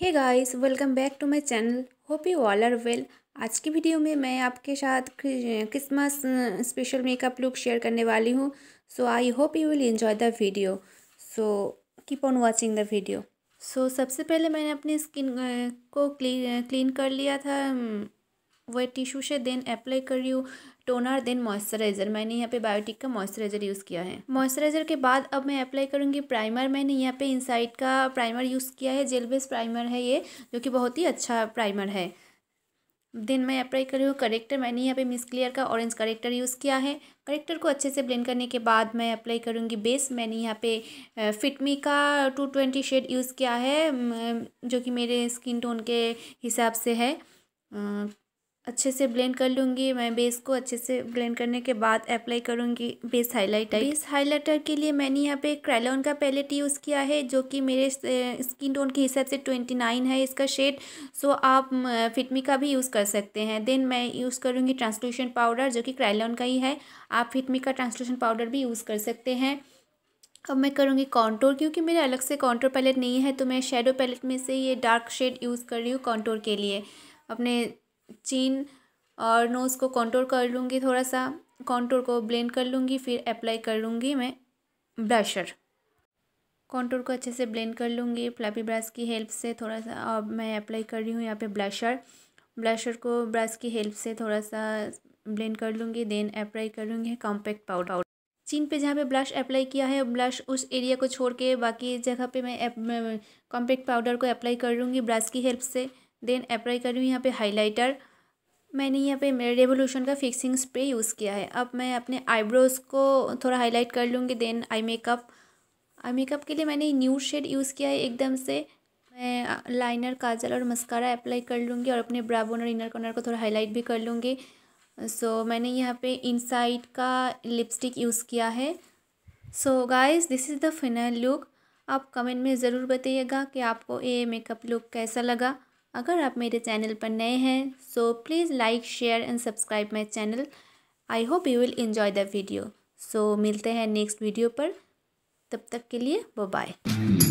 hey guys welcome back to my channel hope you all are well आज की video में मैं आपके साथ Christmas special makeup look share करने वाली हूँ so I hope you will enjoy the video so keep on watching the video so सबसे पहले मैंने अपनी स्किन को क्लीन क्लीन कर लिया था वे टिश्यू से देन अप्लाई कर रही हूँ टोनर देन मॉइस्चराइज़र मैंने यहाँ पे बायोटिक का मॉइस्चराइज़र यूज़ किया है मॉइस्चराइज़र के बाद अब मैं अप्लाई करूँगी प्राइमर मैंने यहाँ पे इनसाइड का प्राइमर यूज़ किया है जेल बेस प्राइमर है ये जो कि बहुत ही अच्छा प्राइमर है देन मैं अप्लाई कर रही हूँ करेक्टर मैंने यहाँ पे मिस क्लियर का ऑरेंज करेक्टर यूज़ किया है करेक्टर को अच्छे से ब्लेंड करने के बाद मैं अप्लाई करूँगी बेस मैंने यहाँ पे फिटमी का टू ट्वेंटी शेड यूज़ किया है जो कि मेरे स्किन टोन के हिसाब से है अच्छे से ब्लेंड कर लूँगी मैं बेस को अच्छे से ब्लेंड करने के बाद अप्लाई करूँगी बेस हाइलाइटर बेस हाइलाइटर के लिए मैंने यहाँ पे क्रेलोन का पैलेट यूज़ किया है जो कि मेरे स्किन टोन के हिसाब से ट्वेंटी नाइन है इसका शेड सो आप फिटमी का भी यूज़ कर सकते हैं देन मैं यूज़ करूँगी ट्रांसलूशन पाउडर जो कि क्रेलोन का ही है आप फिटमी का ट्रांसलूशन पाउडर भी यूज़ कर सकते हैं अब मैं करूँगी कॉन्टोर क्योंकि मेरे अलग से कॉन्टोर पैलेट नहीं है तो मैं शेडो पैलेट में से ये डार्क शेड यूज़ कर रही हूँ कॉन्टोर के लिए अपने चीन और नोज़ को कॉन्टोर कर लूँगी थोड़ा सा कॉन्टोर को ब्लेंड कर लूँगी फिर अप्लाई कर लूँगी मैं ब्लशर कॉन्टोर को अच्छे से ब्लेंड कर लूँगी फ्लैपी ब्रश की हेल्प से थोड़ा सा और मैं अप्लाई कर रही हूँ यहाँ पे ब्लशर ब्लशर को ब्रश की हेल्प से थोड़ा सा ब्लेंड कर लूँगी देन अप्लाई कर लूँगी कॉम्पैक्ट पाउडर चीन पे जहाँ पे ब्लश अप्लाई किया है ब्लश उस एरिया को छोड़ के बाकी जगह पे मैं कॉम्पैक्ट पाउडर को अप्लाई कर लूँगी ब्रश की हेल्प से देन अप्लाई कर रही हूँ यहाँ पे हाइलाइटर मैंने यहाँ पे मेरे रेवोल्यूशन का फिक्सिंग स्प्रे यूज़ किया है अब मैं अपने आईब्रोज़ को थोड़ा हाईलाइट कर लूँगी then eye makeup eye makeup के लिए मैंने न्यू शेड यूज़ किया है एकदम से मैं लाइनर काजल और मस्कारा अप्लाई कर लूँगी और अपने ब्राबोन और इनर कॉर्नर को थोड़ा हाईलाइट भी कर लूँगी सो so, मैंने यहाँ पे इनसाइड का लिपस्टिक यूज़ किया है so guys this is the final look आप कमेंट में ज़रूर बताइएगा कि आपको ये मेकअप लुक कैसा लगा अगर आप मेरे चैनल पर नए हैं so please like share and subscribe my channel I hope you will enjoy the video so मिलते हैं नेक्स्ट वीडियो पर तब तक के लिए बाय